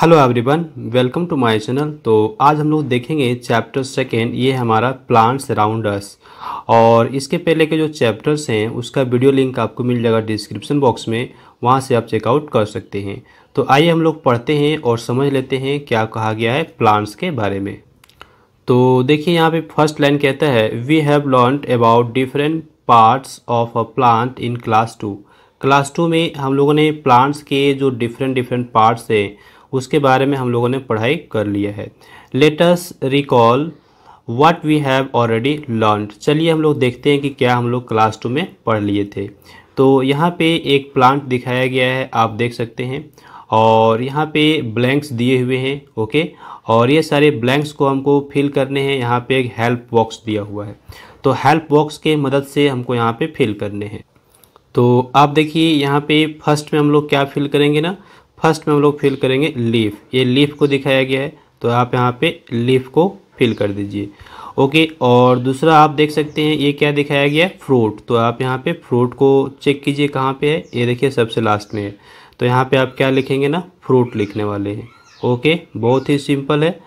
hello everyone welcome to my channel तो आज हम लोग देखेंगे चैप्टर सेकेंड ये हमारा प्लांट्स अराउंड अस और इसके पहले के जो चैप्टर्स हैं उसका वीडियो लिंक आपको मिल जाएगा डिस्क्रिप्शन बॉक्स में वहाँ से आप चेकआउट कर सकते हैं तो आइए हम लोग पढ़ते हैं और समझ लेते हैं क्या कहा गया है प्लांट्स के बारे में तो देखिए यहाँ पर फर्स्ट लाइन कहता है we have learn about different parts of a plant in class two class two में हम लोगों ने प्लांट्स के जो डिफरेंट डिफरेंट पार्ट्स हैं उसके बारे में हम लोगों ने पढ़ाई कर लिया है let's recall what we have already learn चलिए हम लोग देखते हैं कि क्या हम लोग क्लास टू में पढ़ लिए थे तो यहाँ पे एक प्लांट दिखाया गया है आप देख सकते हैं और यहाँ पे ब्लैंक्स दिए हुए हैं ओके और ये सारे ब्लैंक्स को हमको फिल करने हैं यहाँ पे एक हेल्प बॉक्स दिया हुआ है तो हेल्प बॉक्स के मदद से हमको यहाँ पे फिल करने हैं तो आप देखिए यहाँ पे फर्स्ट में हम लोग क्या फिल करेंगे ना फर्स्ट में हम लोग फिल करेंगे लीफ ये लीफ को दिखाया गया है तो आप यहाँ पे लीफ को फिल कर दीजिए ओके और दूसरा आप देख सकते हैं ये क्या दिखाया गया है फ्रूट तो आप यहाँ पे फ्रूट को चेक कीजिए कहाँ पे है ये देखिए सबसे लास्ट में है तो यहाँ पे आप क्या लिखेंगे ना फ्रूट लिखने वाले हैं ओके बहुत ही सिंपल है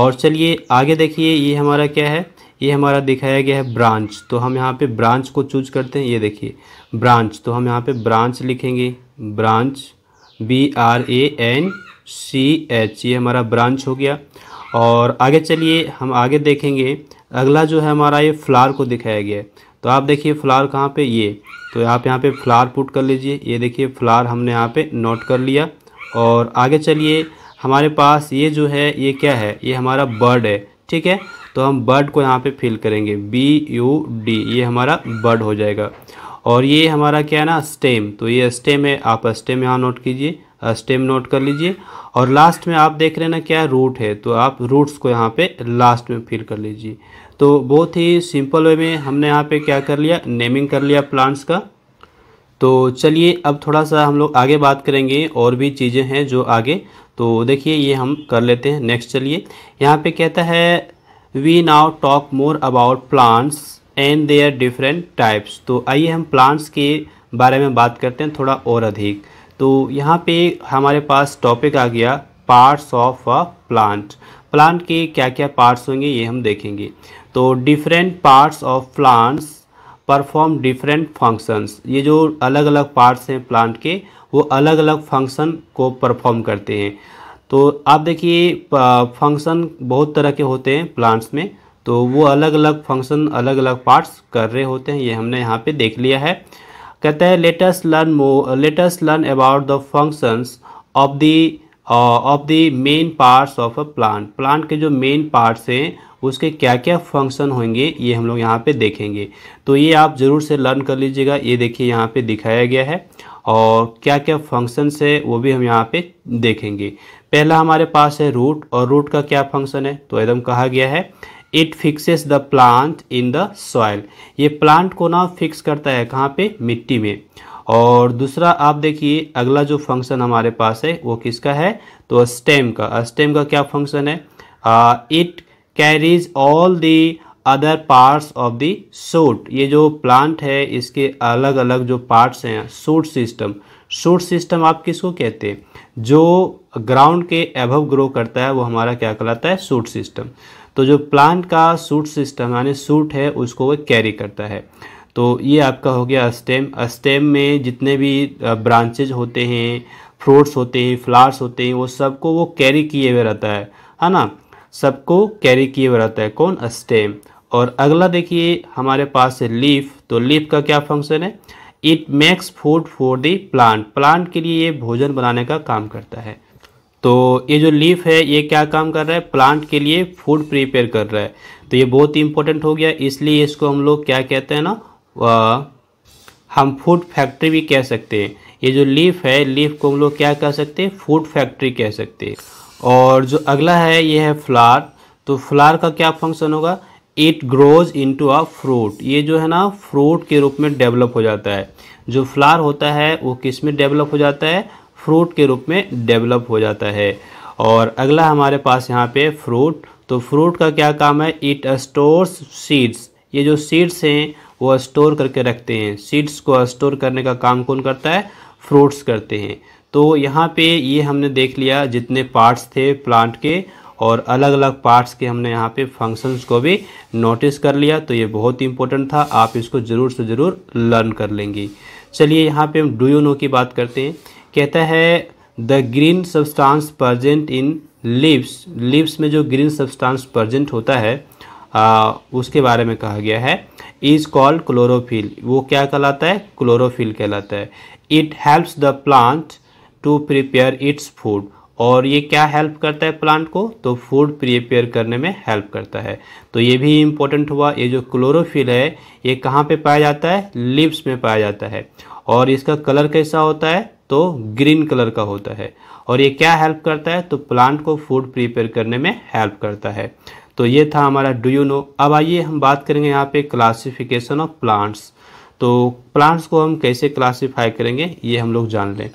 और चलिए आगे देखिए ये हमारा क्या है ये हमारा दिखाया गया है ब्रांच तो हम यहाँ पर ब्रांच को चूज करते हैं ये देखिए ब्रांच तो हम यहाँ पर ब्रांच लिखेंगे branch B R A N C H ये हमारा ब्रांच हो गया और आगे चलिए हम आगे देखेंगे अगला जो है हमारा ये फ्लावर को दिखाया गया है तो आप देखिए फ्लावर कहाँ पे ये तो आप यहाँ पे फ्लावर पुट कर लीजिए ये देखिए फ्लावर हमने यहाँ पे नोट कर लिया और आगे चलिए हमारे पास ये जो है ये क्या है ये हमारा बर्ड है ठीक है तो हम बर्ड को यहाँ पे फिल करेंगे बी यू डी ये हमारा बर्ड हो जाएगा और ये हमारा क्या है ना स्टेम तो ये स्टेम है आप स्टेम यहाँ नोट कीजिए स्टेम नोट कर लीजिए और लास्ट में आप देख रहे हैं ना क्या रूट है तो आप रूट्स को यहाँ पे लास्ट में फिल कर लीजिए तो बहुत ही सिंपल वे में हमने यहाँ पे क्या कर लिया नेमिंग कर लिया प्लांट्स का तो चलिए अब थोड़ा सा हम लोग आगे बात करेंगे और भी चीज़ें हैं जो आगे तो देखिए ये हम कर लेते हैं नेक्स्ट चलिए यहाँ पे कहता है we now talk more about plants and are different types तो आइए हम प्लांट्स के बारे में बात करते हैं थोड़ा और अधिक तो यहाँ पे हमारे पास टॉपिक आ गया parts of a plant plant के क्या क्या पार्ट्स होंगे ये हम देखेंगे तो different parts of plants perform different functions ये जो अलग अलग पार्ट्स हैं प्लांट के वो अलग अलग फंक्शन को परफॉर्म करते हैं तो आप देखिए फंक्शन बहुत तरह के होते हैं प्लांट्स में तो वो अलग अलग फंक्शन अलग अलग पार्ट्स कर रहे होते हैं ये हमने यहाँ पे देख लिया है कहते हैं let us learn more let us learn about the functions of the of the main parts of a plant plant के जो मेन पार्ट्स हैं उसके क्या क्या फंक्शन होंगे ये हम लोग यहाँ पे देखेंगे तो ये आप ज़रूर से लर्न कर लीजिएगा ये देखिए यहाँ पे दिखाया गया है और क्या क्या फंक्शंस है वो भी हम यहाँ पे देखेंगे पहला हमारे पास है रूट और रूट का क्या फंक्शन है तो एकदम कहा गया है it fixes the plant in the soil ये प्लांट को ना फिक्स करता है कहाँ पे मिट्टी में और दूसरा आप देखिए अगला जो फंक्शन हमारे पास है वो किसका है तो स्टेम का स्टेम का क्या फंक्शन है it carries all the other parts of the shoot ये जो प्लांट है इसके अलग अलग जो पार्ट्स हैं सूट सिस्टम सूट सिस्टम आप किसको कहते हैं जो ग्राउंड के एभव ग्रो करता है वो हमारा क्या कहलाता है सूट सिस्टम तो जो प्लांट का सूट सिस्टम यानी सूट है उसको वो कैरी करता है तो ये आपका हो गया स्टेम स्टेम में जितने भी ब्रांचेज होते हैं फ्रूट्स होते हैं फ्लावर्स होते हैं वो सबको वो कैरी किए हुए रहता है है ना सबको कैरी किए हुए रहता है कौन स्टेम और अगला देखिए हमारे पास है लीफ तो लीफ का क्या फंक्शन है it makes food for the plant plant के लिए ये भोजन बनाने का काम करता है तो ये जो लीफ है ये क्या काम कर रहा है प्लांट के लिए फूड प्रिपेयर कर रहा है तो ये बहुत ही इंपॉर्टेंट हो गया इसलिए इसको हम लोग क्या कहते हैं ना हम फूड फैक्ट्री भी कह सकते हैं ये जो लीफ है लीफ को हम लोग क्या कह सकते हैं फूड फैक्ट्री कह सकते हैं और जो अगला है ये है फ्लार तो फ्लार का क्या फंक्शन होगा it grows to a fruit ये जो है ना फ्रूट के रूप में डेवलप हो जाता है जो फ्लार होता है वो किस में डेवलप हो जाता है फ्रूट के रूप में डेवलप हो जाता है और अगला हमारे पास यहाँ पे फ्रूट तो फ्रूट का क्या काम है इट स्टोर्स सीड्स ये जो सीड्स हैं वो स्टोर करके रखते हैं सीड्स को स्टोर करने का काम कौन करता है फ्रूट्स करते हैं तो यहाँ पे ये हमने देख लिया जितने पार्ट्स थे प्लांट के और अलग अलग पार्ट्स के हमने यहाँ पे फंक्शंस को भी नोटिस कर लिया तो ये बहुत इंपॉर्टेंट था आप इसको ज़रूर से ज़रूर लर्न कर लेंगी चलिए यहाँ पे हम डू यू नो की बात करते हैं कहता है the green substance present in leaves leaves में जो ग्रीन सब्सटांस प्रजेंट होता है आ, उसके बारे में कहा गया है इज़ कॉल्ड क्लोरोफिल वो क्या कहलाता है क्लोरोफिल कहलाता है it helps the plant to prepare its food और ये क्या हेल्प करता है प्लांट को तो फूड प्रिपेयर करने में हेल्प करता है तो ये भी इम्पोर्टेंट हुआ ये जो क्लोरोफिल है ये कहाँ पे पाया जाता है लिप्स में पाया जाता है और इसका कलर कैसा होता है तो ग्रीन कलर का होता है और ये क्या हेल्प करता है तो प्लांट को फूड प्रिपेयर करने में हेल्प करता है तो ये था हमारा डू यू नो अब आइए हम बात करेंगे यहाँ पे क्लासिफिकेशन ऑफ प्लांट्स तो प्लांट्स को हम कैसे क्लासिफाई करेंगे ये हम लोग जान लें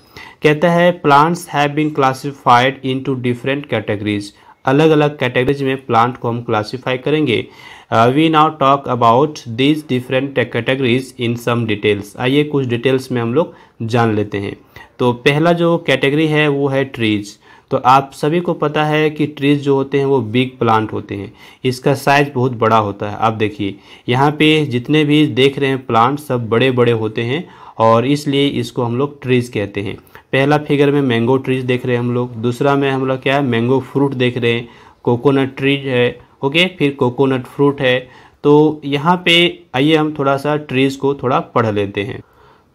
कहता है plants have been classified into different categories अलग अलग कैटेगरीज में प्लांट को हम क्लासिफाई करेंगे we now talk about these different categories in some details आइए कुछ डिटेल्स में हम लोग जान लेते हैं तो पहला जो कैटेगरी है वो है ट्रीज तो आप सभी को पता है कि ट्रीज जो होते हैं वो बिग प्लांट होते हैं इसका साइज बहुत बड़ा होता है आप देखिए यहाँ पे जितने भी देख रहे हैं प्लांट सब बड़े बड़े होते हैं और इसलिए इसको हम लोग ट्रीज़ कहते हैं पहला फिगर में मैंगो ट्रीज़ देख रहे हैं हम लोग दूसरा में हम लोग क्या है मैंगो फ्रूट देख रहे हैं कोकोनट ट्रीज है ओके फिर कोकोनट फ्रूट है तो यहाँ पे आइए हम थोड़ा सा ट्रीज़ को थोड़ा पढ़ लेते हैं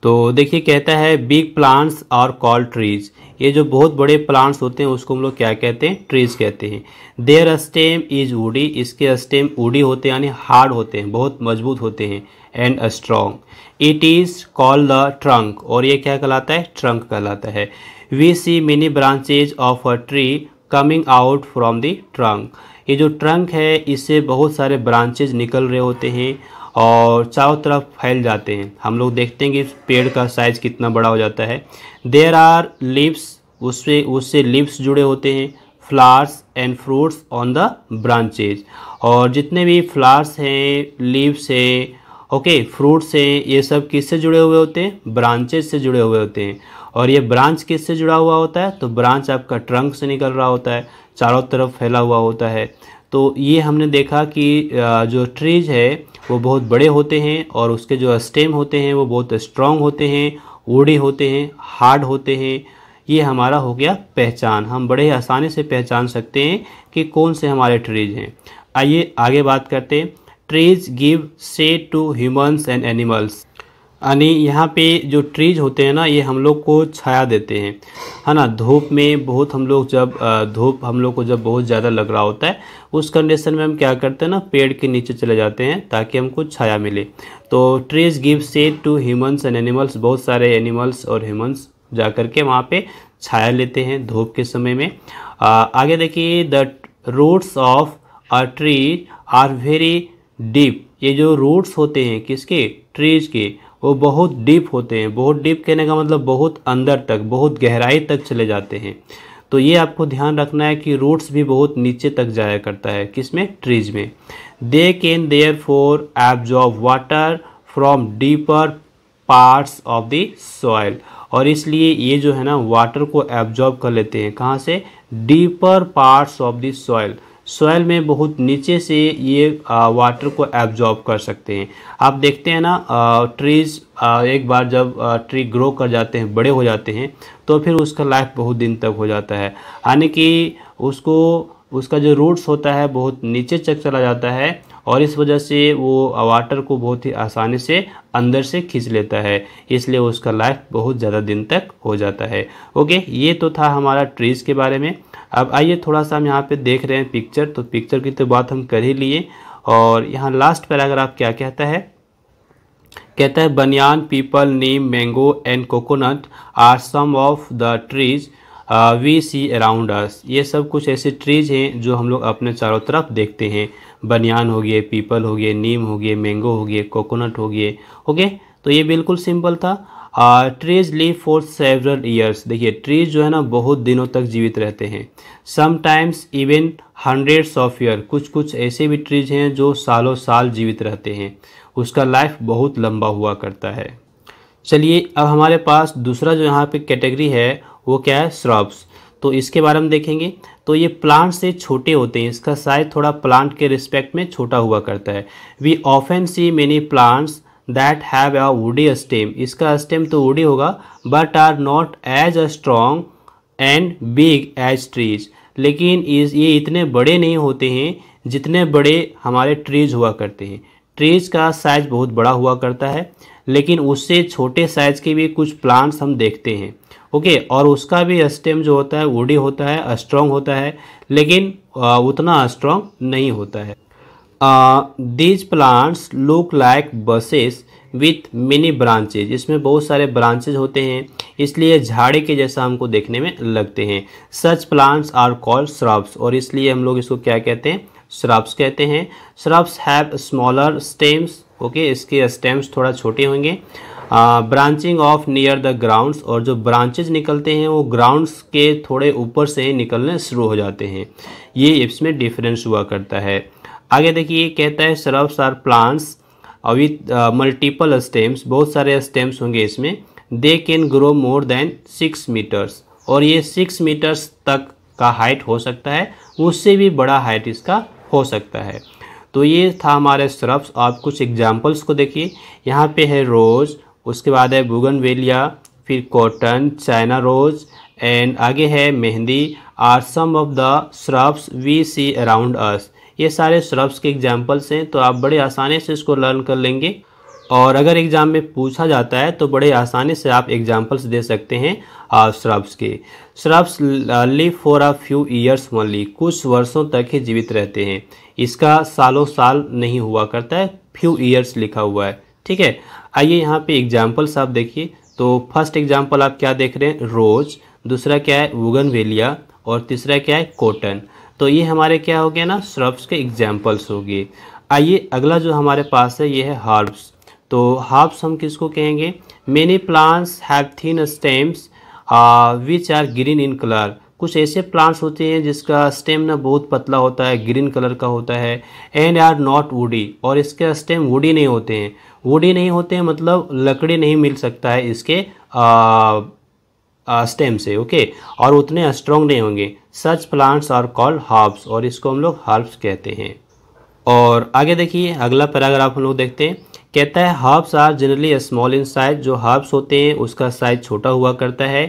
तो देखिए कहता है बिग प्लांट्स और कॉल ट्रीज ये जो बहुत बड़े प्लांट्स होते हैं उसको हम लोग क्या कहते हैं ट्रीज कहते हैं देयर स्टेम इज उडी इसके स्टेम वूडी होते हैं यानी हार्ड होते हैं बहुत मजबूत होते हैं and strong it is call the trunk और ये क्या कहलाता है ट्रंक कहलाता है we see many branches of a tree coming out from the trunk ये जो ट्रंक है इससे बहुत सारे ब्रांचेज निकल रहे होते हैं और चारों तरफ फैल जाते हैं हम लोग देखते हैं कि पेड़ का साइज़ कितना बड़ा हो जाता है देर आर लिप्स उससे उससे लिप्स जुड़े होते हैं flowers and fruits on the branches और जितने भी फ्लावर्स हैं लिप्स हैं ओके फ्रूट्स हैं ये सब किससे जुड़े हुए होते हैं ब्रांचेज से जुड़े हुए होते हैं और ये ब्रांच किससे जुड़ा हुआ होता है तो ब्रांच आपका ट्रंक से निकल रहा होता है चारों तरफ फैला हुआ होता है तो ये हमने देखा कि जो ट्रीज है वो बहुत बड़े होते हैं और उसके जो स्टेम होते हैं वो बहुत स्ट्रॉन्ग होते हैं ओढ़े होते हैं हार्ड होते हैं ये हमारा हो गया पहचान हम बड़े आसानी से पहचान सकते हैं कि कौन से हमारे ट्रीज हैं आइए आगे बात करते हैं trees give shade to humans and animals यानी यहाँ पे जो ट्रीज होते हैं ना ये हम लोग को छाया देते हैं है ना धूप में बहुत हम लोग जब धूप हम लोग को जब बहुत ज़्यादा लग रहा होता है उस कंडीशन में हम क्या करते हैं ना पेड़ के नीचे चले जाते हैं ताकि हमको छाया मिले तो trees give shade to humans and animals बहुत सारे एनिमल्स और ह्यूमन्स जा कर के वहाँ पर छाया लेते हैं धूप के समय में आ, आगे देखिए the roots of a tree are very deep ये जो रूट्स होते हैं किसके ट्रीज के वो बहुत डीप होते हैं बहुत डीप कहने का मतलब बहुत अंदर तक बहुत गहराई तक चले जाते हैं तो ये आपको ध्यान रखना है कि रूट्स भी बहुत नीचे तक जाया करता है किसमें ट्रीज में they can therefore absorb water from deeper parts of the soil और इसलिए ये जो है ना वाटर को एब्जॉर्ब कर लेते हैं कहाँ से deeper parts of the soil soil में बहुत नीचे से ये वाटर को एब्जॉर्ब कर सकते हैं आप देखते हैं ना ट्रीज़ एक बार जब ट्री ग्रो कर जाते हैं बड़े हो जाते हैं तो फिर उसका लाइफ बहुत दिन तक हो जाता है यानी कि उसको उसका जो रूट्स होता है बहुत नीचे चक चला जाता है और इस वजह से वो वाटर को बहुत ही आसानी से अंदर से खींच लेता है इसलिए उसका लाइफ बहुत ज़्यादा दिन तक हो जाता है ओके ये तो था हमारा ट्रीज़ के बारे में अब आइए थोड़ा सा हम यहाँ पे देख रहे हैं पिक्चर तो पिक्चर की तो बात हम कर ही लिए और यहाँ लास्ट पैराग्राफ क्या कहता है कहता है banyan peepal neem mango and coconut are some of the trees we see around us ये सब कुछ ऐसे ट्रीज हैं जो हम लोग अपने चारों तरफ देखते हैं बनियान हो गए पीपल हो गए नीम हो गए मैंगो हो गए कोकोनट हो गए ओके तो ये बिल्कुल सिंपल था trees live for several years देखिए ट्रीज जो है ना बहुत दिनों तक जीवित रहते हैं sometimes even hundreds of year कुछ कुछ ऐसे भी ट्रीज हैं जो सालों साल जीवित रहते हैं उसका लाइफ बहुत लंबा हुआ करता है चलिए अब हमारे पास दूसरा जो यहाँ पे कैटेगरी है वो क्या है श्रब्स तो इसके बारे में देखेंगे तो ये प्लांट से छोटे होते हैं इसका साइज थोड़ा प्लांट के रिस्पेक्ट में छोटा हुआ करता है we often see many plants that have a woody stem इसका स्टेम तो वुडी होगा but are not as a strong and big as trees लेकिन इस ये इतने बड़े नहीं होते हैं जितने बड़े हमारे ट्रीज हुआ करते हैं ट्रीज का साइज बहुत बड़ा हुआ करता है लेकिन उससे छोटे साइज के भी कुछ प्लांट्स हम देखते हैं ओके okay, और उसका भी स्टेम जो होता है वुडी होता है स्ट्रांग होता है लेकिन उतना स्ट्रॉन्ग नहीं होता है these plants look like bushes with many branches इसमें बहुत सारे ब्रांचेज होते हैं इसलिए झाड़ी के जैसा हमको देखने में लगते हैं such plants are called shrubs और इसलिए हम लोग इसको क्या कहते हैं श्रब्स कहते हैं shrubs have smaller stems okay इसके स्टेम्स थोड़ा छोटे होंगे branching off near the grounds और जो ब्रांचेज निकलते हैं वो ग्राउंड्स के थोड़े ऊपर से ही निकलने शुरू हो जाते हैं ये इसमें डिफरेंस हुआ करता है आगे देखिए कहता है shrubs are plants with multiple stems बहुत सारे स्टेम्स होंगे इसमें they can grow more than six metres और ये सिक्स मीटर्स तक का हाइट हो सकता है उससे भी बड़ा हाइट इसका हो सकता है तो ये था हमारे श्रब्स आप कुछ एग्जाम्पल्स को देखिए यहाँ पे है रोज़ उसके बाद है वेलिया फिर कॉटन चाइना रोज़ एंड आगे है mehndi are some of the shrubs we see around us ये सारे श्रब्स के एग्जाम्पल्स हैं तो आप बड़े आसानी से इसको लर्न कर लेंगे और अगर एग्ज़ाम में पूछा जाता है तो बड़े आसानी से आप एग्जाम्पल्स दे सकते हैं श्रब्स के shrubs live for a few years only कुछ वर्षों तक ही जीवित रहते हैं इसका सालों साल नहीं हुआ करता है फ्यू ईयर्स लिखा हुआ है ठीक है आइए यहाँ पे एग्जाम्पल्स आप देखिए तो फर्स्ट एग्जाम्पल आप क्या देख रहे हैं रोज़ दूसरा क्या है वुगन और तीसरा क्या है कॉटन तो ये हमारे क्या हो गया ना श्रब्स के एग्जाम्पल्स हो गए आइए अगला जो हमारे पास है ये है हार्ब्स तो हार्ब्स हम किसको कहेंगे many plants have thin stems which are green in colour कुछ ऐसे प्लांट्स होते हैं जिसका स्टेम ना बहुत पतला होता है ग्रीन कलर का होता है एंड आर नॉट वुडी और इसके स्टेम वुडी नहीं होते हैं वुडी नहीं होते हैं मतलब लकड़ी नहीं मिल सकता है इसके uh, स्टेम से ओके और उतने स्ट्रॉन्ग नहीं होंगे such plants are called herbs और इसको हम लोग हार्ब्स कहते हैं और आगे देखिए अगला पैराग्राफ हम लोग देखते हैं कहता है herbs are generally small in size जो हार्ब्स होते हैं उसका साइज छोटा हुआ करता है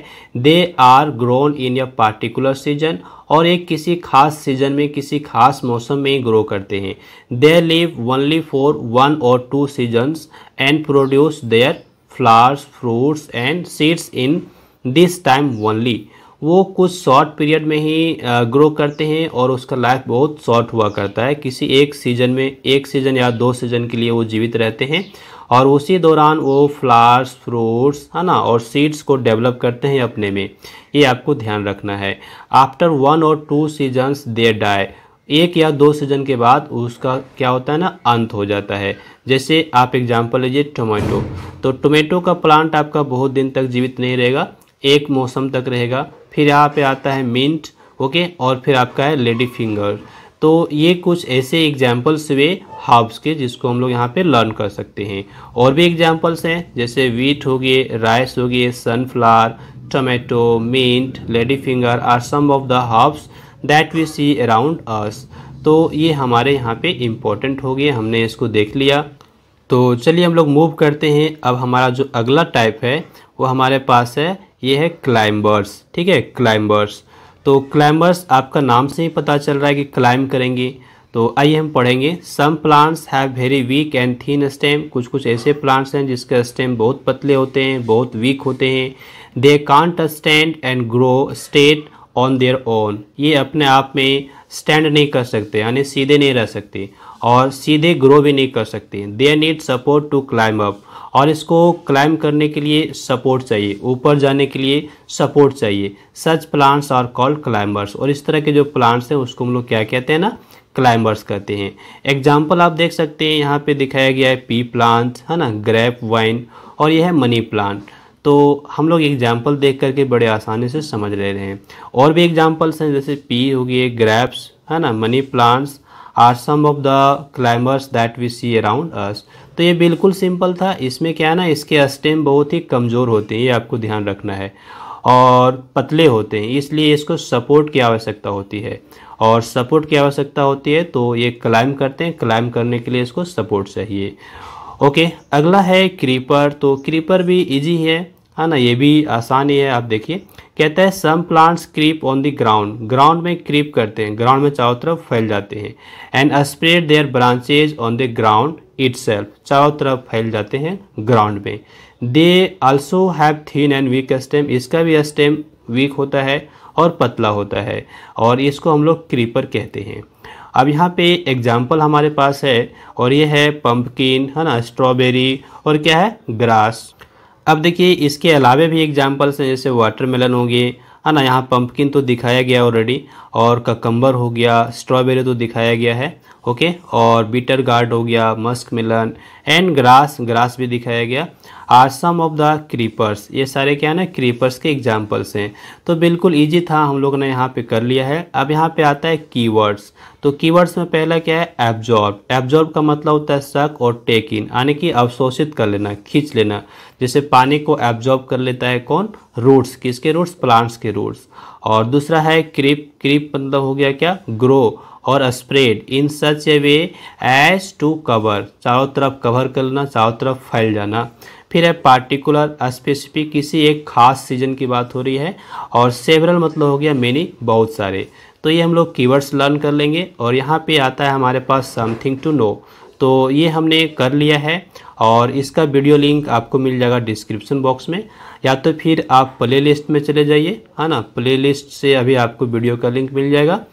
they are grown in a particular season और एक किसी खास सीजन में किसी खास मौसम में ग्रो करते हैं they live only for one or two seasons and produce their flowers fruits and seeds in this time only वो कुछ शॉर्ट पीरियड में ही ग्रो करते हैं और उसका लाइफ बहुत शॉर्ट हुआ करता है किसी एक सीज़न में एक सीज़न या दो सीज़न के लिए वो जीवित रहते हैं और उसी दौरान वो फ्लावर्स फ्रूट्स है ना और सीड्स को डेवलप करते हैं अपने में ये आपको ध्यान रखना है after one or two seasons they die एक या दो सीजन के बाद उसका क्या होता है ना अंत हो जाता है जैसे आप एग्जांपल लीजिए टोमेटो तो टोमेटो का प्लांट आपका बहुत दिन तक जीवित नहीं रहेगा एक मौसम तक रहेगा फिर यहाँ पे आता है मिंट ओके और फिर आपका है लेडी फिंगर तो ये कुछ ऐसे एग्जाम्पल्स हुए हाब्स के जिसको हम लोग यहाँ पे लर्न कर सकते हैं और भी एग्जाम्पल्स हैं जैसे वीट हो गए राइस हो गए sunflower tomato mint lady finger are some of the herbs that we see around us तो ये हमारे यहाँ पे इम्पोर्टेंट हो गए हमने इसको देख लिया तो चलिए हम लोग मूव करते हैं अब हमारा जो अगला टाइप है वो हमारे पास है ये है क्लाइंबर्स ठीक है क्लाइंबर्स तो क्लाइंबर्स आपका नाम से ही पता चल रहा है कि क्लाइंब करेंगे तो आइए हम पढ़ेंगे some plants have very weak and thin stem कुछ कुछ ऐसे प्लांट्स हैं जिसके स्टेम बहुत पतले होते हैं बहुत वीक होते हैं they can't stand and grow straight on their own ये अपने आप में स्टैंड नहीं कर सकते यानी सीधे नहीं रह सकते और सीधे ग्रो भी नहीं कर सकते they need support to climb up और इसको क्लाइम करने के लिए सपोर्ट चाहिए ऊपर जाने के लिए सपोर्ट चाहिए such plants are called climbers और इस तरह के जो प्लांट्स हैं उसको हम लोग क्या कहते हैं ना क्लाइंबर्स कहते हैं एग्जाम्पल आप देख सकते हैं यहाँ पे दिखाया गया है पी प्लांट है ना ग्रेप वाइन और यह है मनी प्लांट तो हम लोग एग्जाम्पल देख करके बड़े आसानी से समझ ले रहे हैं और भी एग्जाम्पल्स हैं जैसे पी हो गए ग्रैप्स है ना money plants are some of the climbers that we see around us तो ये बिल्कुल सिंपल था इसमें क्या है ना इसके स्टेम बहुत ही कमज़ोर होते हैं ये आपको ध्यान रखना है और पतले होते हैं इसलिए इसको सपोर्ट की आवश्यकता होती है और सपोर्ट की आवश्यकता होती है तो ये क्लाइम करते हैं क्लाइम करने के लिए इसको सपोर्ट चाहिए ओके अगला है क्रीपर तो क्रीपर भी इजी है है हाँ ना ये भी आसान ही है आप देखिए कहता है some plants creep on the ground ground में क्रीप करते हैं ग्राउंड में चारों तरफ फैल जाते हैं and spread their branches on the ground it चारों तरफ फैल जाते हैं ग्राउंड में they also have thin and weak stem इसका भी स्टेम वीक होता है और पतला होता है और इसको हम लोग क्रीपर कहते हैं अब यहाँ पे एग्जाम्पल हमारे पास है और ये है पंपकिन है ना स्ट्रॉबेरी और क्या है ग्रास अब देखिए इसके अलावा भी एग्जाम्पल्स हैं जैसे वाटरमेलन हो गए है ना यहाँ पंपकिन तो दिखाया गया ऑलरेडी और ककम्बर हो गया स्ट्रॉबेरी तो दिखाया गया है ओके और बीटर गार्ड हो गया muskmelon and grass grass भी दिखाया गया are some of the creepers ये सारे क्या है ना क्रीपर्स के एग्जाम्पल्स हैं तो बिल्कुल ईजी था हम लोग ने यहाँ पे कर लिया है अब यहाँ पे आता है कीवर्ड्स तो कीवर्ड्स में पहला क्या है एब्जॉर्ब एब्जॉर्ब का मतलब होता है सक और टेक इन यानी कि अवशोषित कर लेना खींच लेना जैसे पानी को एब्जॉर्ब कर लेता है कौन रूट्स किसके रूट्स प्लांट्स के रूट्स और दूसरा है क्रीप क्रीप मतलब हो गया क्या ग्रो और spread in such a way as to cover चारों तरफ कवर करना चारों तरफ फैल जाना फिर है पार्टिकुलर स्पेसिफिक किसी एक खास सीजन की बात हो रही है और सेवरल मतलब हो गया मेनी बहुत सारे तो ये हम लोग कीवर्ड्स लर्न कर लेंगे और यहाँ पे आता है हमारे पास समथिंग टू नो तो ये हमने कर लिया है और इसका वीडियो लिंक आपको मिल जाएगा डिस्क्रिप्शन बॉक्स में या तो फिर आप प्ले लिस्ट में चले जाइए है ना प्ले लिस्ट से अभी आपको वीडियो का लिंक मिल जाएगा